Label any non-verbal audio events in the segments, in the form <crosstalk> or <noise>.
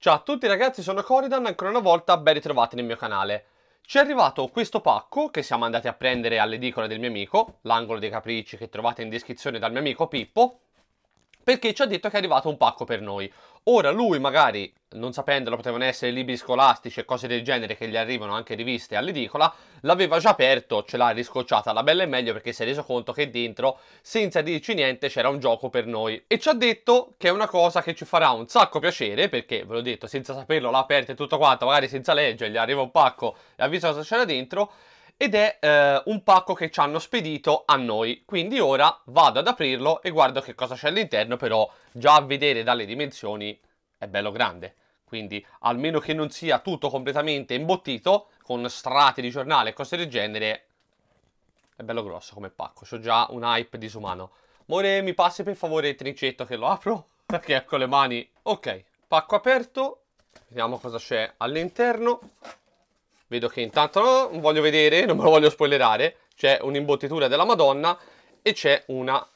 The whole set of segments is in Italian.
Ciao a tutti ragazzi, sono Coridan, ancora una volta ben ritrovati nel mio canale. Ci è arrivato questo pacco che siamo andati a prendere all'edicola del mio amico, l'angolo dei capricci che trovate in descrizione dal mio amico Pippo, perché ci ha detto che è arrivato un pacco per noi. Ora lui magari, non sapendolo, potevano essere libri scolastici e cose del genere che gli arrivano anche riviste all'edicola, l'aveva già aperto, ce l'ha riscocciata la bella e meglio perché si è reso conto che dentro, senza dirci niente, c'era un gioco per noi. E ci ha detto che è una cosa che ci farà un sacco piacere, perché ve l'ho detto, senza saperlo l'ha aperto e tutto quanto, magari senza leggere, gli arriva un pacco e ha visto cosa c'era dentro, ed è eh, un pacco che ci hanno spedito a noi. Quindi ora vado ad aprirlo e guardo che cosa c'è all'interno, però già a vedere dalle dimensioni è bello grande. Quindi, almeno che non sia tutto completamente imbottito, con strati di giornale e cose del genere, è bello grosso come pacco. C'ho già un hype disumano. More, mi passi per favore il trincetto che lo apro? Perché <laughs> ecco le mani... Ok, pacco aperto. Vediamo cosa c'è all'interno. Vedo che intanto... No, non voglio vedere, non me lo voglio spoilerare. C'è un'imbottitura della Madonna e c'è una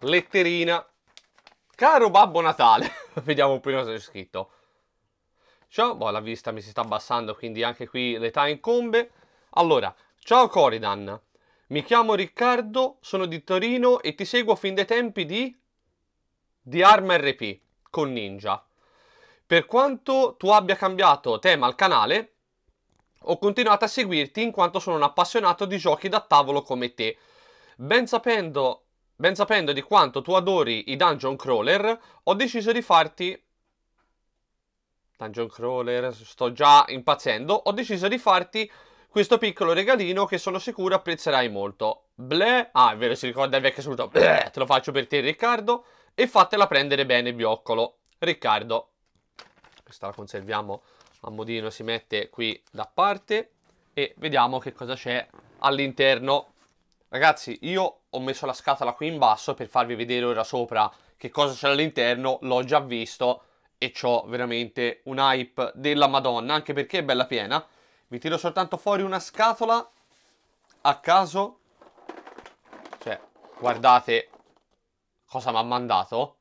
letterina Caro Babbo Natale, <laughs> vediamo prima cosa c'è scritto. Ciao, boh, la vista mi si sta abbassando, quindi anche qui l'età incombe. Allora, ciao Coridan, mi chiamo Riccardo, sono di Torino e ti seguo fin dai tempi di... di Arma RP, con Ninja. Per quanto tu abbia cambiato tema al canale, ho continuato a seguirti in quanto sono un appassionato di giochi da tavolo come te. Ben sapendo Ben sapendo di quanto tu adori i dungeon crawler, ho deciso di farti... Dungeon crawler, sto già impazzendo. Ho deciso di farti questo piccolo regalino che sono sicuro apprezzerai molto. Ble... Ah, è vero, si ricorda il vecchio saluto. Ble... Te lo faccio per te, Riccardo. E fatela prendere bene, il bioccolo. Riccardo. Questa la conserviamo a modino, si mette qui da parte. E vediamo che cosa c'è all'interno Ragazzi, io ho messo la scatola qui in basso per farvi vedere ora sopra che cosa c'è all'interno, l'ho già visto e ho veramente un hype della madonna, anche perché è bella piena. Vi tiro soltanto fuori una scatola a caso. Cioè, guardate cosa mi ha mandato.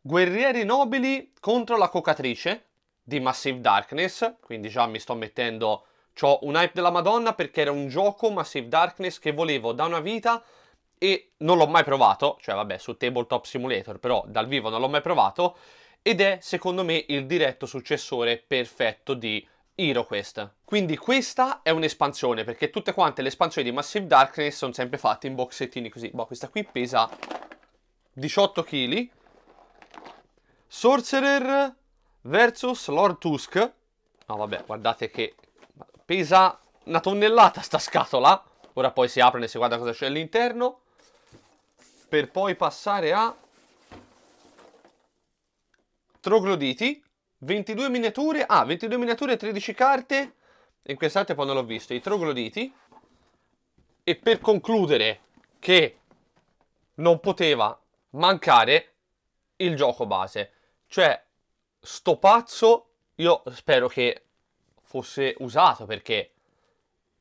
Guerrieri nobili contro la cocatrice di Massive Darkness, quindi già mi sto mettendo ho un hype della Madonna perché era un gioco Massive Darkness che volevo da una vita e non l'ho mai provato, cioè vabbè su Tabletop Simulator, però dal vivo non l'ho mai provato, ed è secondo me il diretto successore perfetto di HeroQuest. Quindi questa è un'espansione, perché tutte quante le espansioni di Massive Darkness sono sempre fatte in boxettini così. Boh, questa qui pesa 18 kg. Sorcerer versus Lord Tusk. No vabbè, guardate che Pesa una tonnellata sta scatola. Ora poi si apre e si guarda cosa c'è all'interno. Per poi passare a... Trogloditi. 22 miniature. Ah, 22 miniature, 13 carte. in quest'arte poi non l'ho visto. I trogloditi. E per concludere che non poteva mancare il gioco base. Cioè, sto pazzo, io spero che fosse usato perché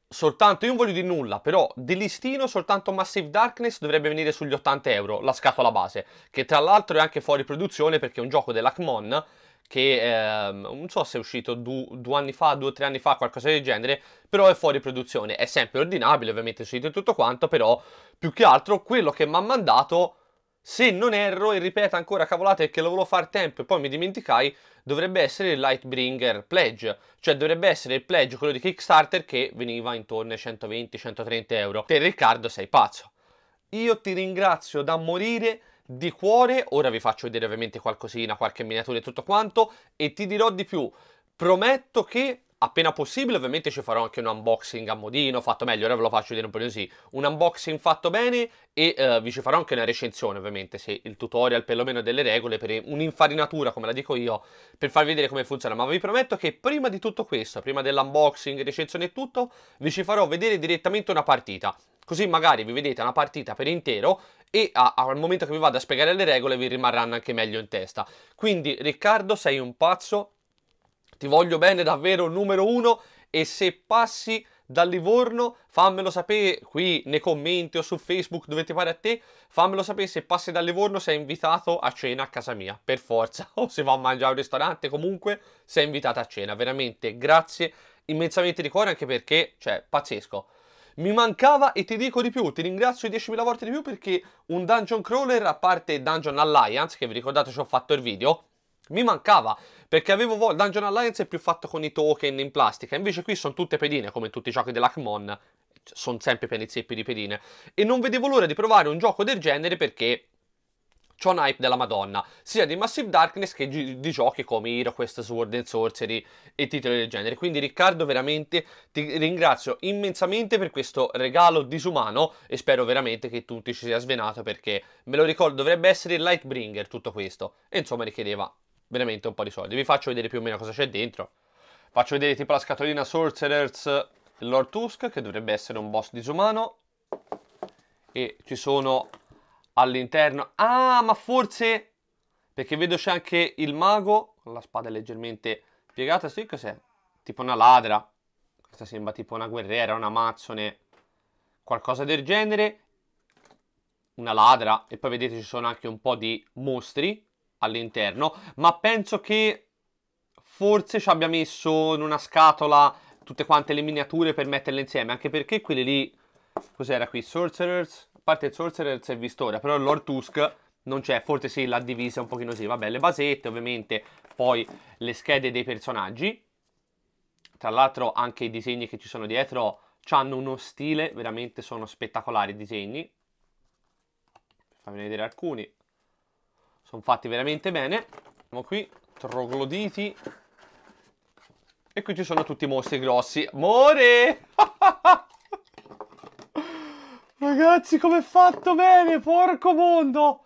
soltanto, io non voglio di nulla, però di soltanto Massive Darkness dovrebbe venire sugli 80 euro, la scatola base, che tra l'altro è anche fuori produzione perché è un gioco dell'Acmon che ehm, non so se è uscito due, due anni fa, due o tre anni fa, qualcosa del genere, però è fuori produzione, è sempre ordinabile ovviamente è uscito tutto quanto, però più che altro quello che mi ha mandato se non erro e ripeto ancora cavolate che lo volevo fare tempo e poi mi dimenticai dovrebbe essere il Lightbringer Pledge cioè dovrebbe essere il pledge quello di Kickstarter che veniva intorno ai 120-130 euro te Riccardo sei pazzo io ti ringrazio da morire di cuore ora vi faccio vedere ovviamente qualcosina qualche miniatura e tutto quanto e ti dirò di più prometto che appena possibile ovviamente ci farò anche un unboxing a modino fatto meglio ora ve lo faccio vedere un po' così un unboxing fatto bene e eh, vi ci farò anche una recensione ovviamente se il tutorial perlomeno delle regole per un'infarinatura come la dico io per farvi vedere come funziona ma vi prometto che prima di tutto questo prima dell'unboxing recensione e tutto vi ci farò vedere direttamente una partita così magari vi vedete una partita per intero e a, a, al momento che vi vado a spiegare le regole vi rimarranno anche meglio in testa quindi Riccardo sei un pazzo ti voglio bene davvero numero uno e se passi dal Livorno fammelo sapere qui nei commenti o su Facebook dovete fare a te fammelo sapere se passi dal Livorno sei invitato a cena a casa mia per forza <laughs> o se va a mangiare al ristorante comunque sei invitato a cena veramente grazie immensamente di cuore anche perché cioè pazzesco mi mancava e ti dico di più, ti ringrazio 10.000 volte di più perché un dungeon crawler, a parte Dungeon Alliance, che vi ricordate ci ho fatto il video, mi mancava perché avevo voglia. Dungeon Alliance è più fatto con i token in plastica, invece qui sono tutte pedine come tutti i giochi dell'Akmon. sono sempre penizieppi di pedine e non vedevo l'ora di provare un gioco del genere perché c'ho un hype della madonna, sia di Massive Darkness che di giochi come HeroQuest, Sword and Sorcery e titoli del genere. Quindi Riccardo veramente ti ringrazio immensamente per questo regalo disumano e spero veramente che tu ti ci sia svenato perché me lo ricordo dovrebbe essere Lightbringer tutto questo e insomma richiedeva veramente un po' di soldi. Vi faccio vedere più o meno cosa c'è dentro. Faccio vedere tipo la scatolina Sorcerers eh, Lord Tusk, che dovrebbe essere un boss disumano. E ci sono all'interno... Ah, ma forse... Perché vedo c'è anche il mago, con la spada leggermente piegata. Sì, cos'è? Tipo una ladra. Questa sembra tipo una guerriera, una mazzone, qualcosa del genere. Una ladra. E poi vedete ci sono anche un po' di mostri all'interno, ma penso che forse ci abbia messo in una scatola tutte quante le miniature per metterle insieme, anche perché quelle lì, cos'era qui, Sorcerers, a parte il Sorcerers e Vistoria, però Lord Tusk non c'è, forse sì, l'ha divisa un pochino sì, vabbè, le basette ovviamente, poi le schede dei personaggi, tra l'altro anche i disegni che ci sono dietro hanno uno stile, veramente sono spettacolari i disegni, fammi vedere alcuni, sono fatti veramente bene. Siamo qui, trogloditi. E qui ci sono tutti i mostri grossi. Amore! <laughs> Ragazzi, com'è fatto bene, porco mondo!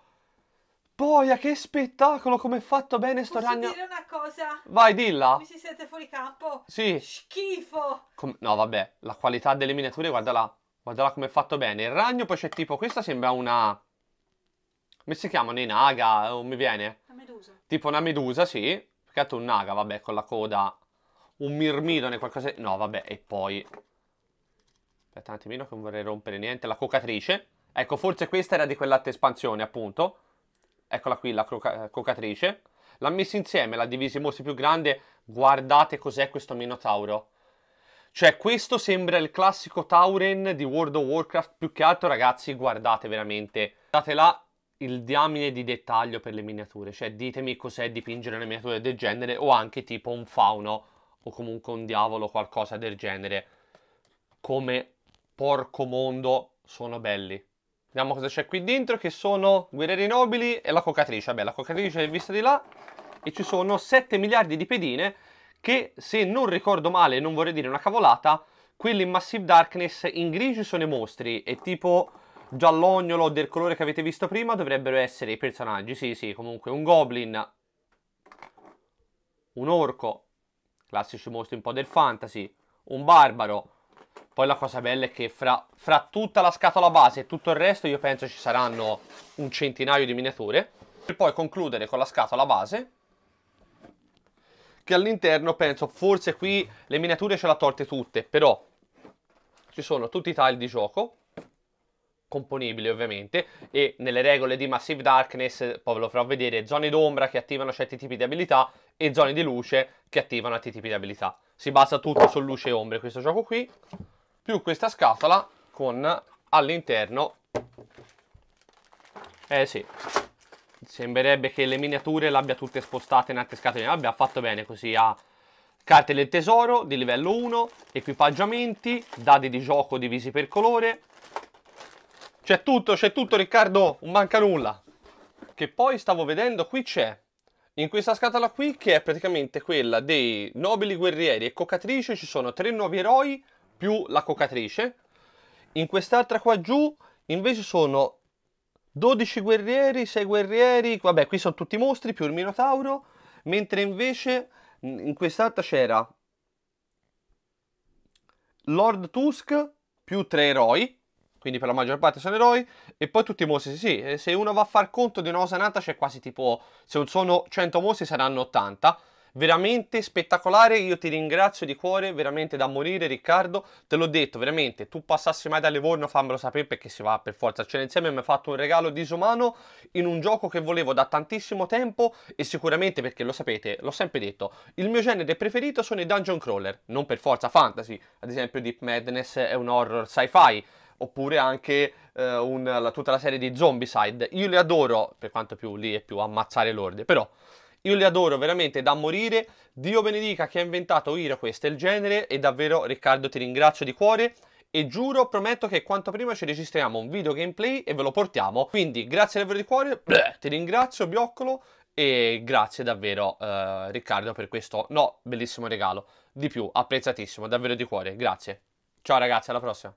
Boia, che spettacolo, come è fatto bene sto Posso ragno. Posso dire una cosa? Vai, dilla. Mi si sente fuori campo? Sì. Schifo. Com no, vabbè, la qualità delle miniature, guarda là. Guarda là com'è fatto bene. Il ragno poi c'è tipo, questa sembra una... Come si chiamano i naga? Non eh, mi viene. Una medusa. Tipo una medusa, sì. Peccato un naga, vabbè, con la coda. Un mirmidone, qualcosa... No, vabbè, e poi... Aspetta un attimino che non vorrei rompere niente. La cocatrice. Ecco, forse questa era di quell'atte espansione, appunto. Eccola qui, la coca cocatrice. L'ha messa insieme, l'ha divisa in mostri più grande. Guardate cos'è questo minotauro. Cioè, questo sembra il classico Tauren di World of Warcraft. Più che altro, ragazzi, guardate veramente. Guardate là, il diamine di dettaglio per le miniature, cioè ditemi cos'è dipingere una miniatura del genere o anche tipo un fauno o comunque un diavolo, qualcosa del genere. Come porco mondo sono belli. Vediamo cosa c'è qui dentro che sono guerrieri nobili e la cocatrice. Vabbè, la cocatrice è vista di là e ci sono 7 miliardi di pedine che se non ricordo male, non vorrei dire una cavolata, quelli in Massive Darkness in grigio sono i mostri e tipo giallognolo del colore che avete visto prima dovrebbero essere i personaggi. Sì, sì, comunque un goblin, un orco, classici mostri un po' del fantasy, un barbaro. Poi la cosa bella è che fra, fra tutta la scatola base e tutto il resto io penso ci saranno un centinaio di miniature. Per poi concludere con la scatola base che all'interno penso forse qui le miniature ce l'ha tolte tutte però ci sono tutti i tile di gioco componibili ovviamente e nelle regole di Massive Darkness poi ve lo farò vedere zone d'ombra che attivano certi tipi di abilità e zone di luce che attivano altri tipi di abilità si basa tutto su luce e ombre questo gioco qui più questa scatola con all'interno eh sì sembrerebbe che le miniature l'abbia tutte spostate in altre scatole abbia fatto bene così ha carte del tesoro di livello 1 equipaggiamenti dadi di gioco divisi per colore c'è tutto, c'è tutto Riccardo, non manca nulla. Che poi stavo vedendo, qui c'è, in questa scatola qui, che è praticamente quella dei nobili guerrieri e cocatrice, ci sono tre nuovi eroi più la cocatrice. In quest'altra qua giù, invece sono 12 guerrieri, 6 guerrieri, vabbè qui sono tutti mostri più il minotauro, mentre invece in quest'altra c'era Lord Tusk più tre eroi, quindi per la maggior parte sono eroi, e poi tutti i mostri, sì, se uno va a far conto di una cosa nata c'è quasi tipo, se sono 100 mostri saranno 80, veramente spettacolare, io ti ringrazio di cuore, veramente da morire Riccardo, te l'ho detto, veramente, tu passassi mai da Livorno fammelo sapere perché si va per forza, cioè insieme mi ha fatto un regalo disumano in un gioco che volevo da tantissimo tempo e sicuramente perché lo sapete, l'ho sempre detto, il mio genere preferito sono i dungeon crawler, non per forza fantasy, ad esempio Deep Madness è un horror sci-fi, oppure anche eh, un, la, tutta la serie di Zombicide. Io li adoro, per quanto più lì è più ammazzare l'orde, però io li adoro veramente da morire. Dio benedica chi ha inventato Hero questo è il genere e davvero Riccardo ti ringrazio di cuore e giuro, prometto che quanto prima ci registriamo un video gameplay e ve lo portiamo. Quindi grazie davvero di cuore, bleh, ti ringrazio Bioccolo e grazie davvero eh, Riccardo per questo, no, bellissimo regalo. Di più, apprezzatissimo, davvero di cuore, grazie. Ciao ragazzi, alla prossima.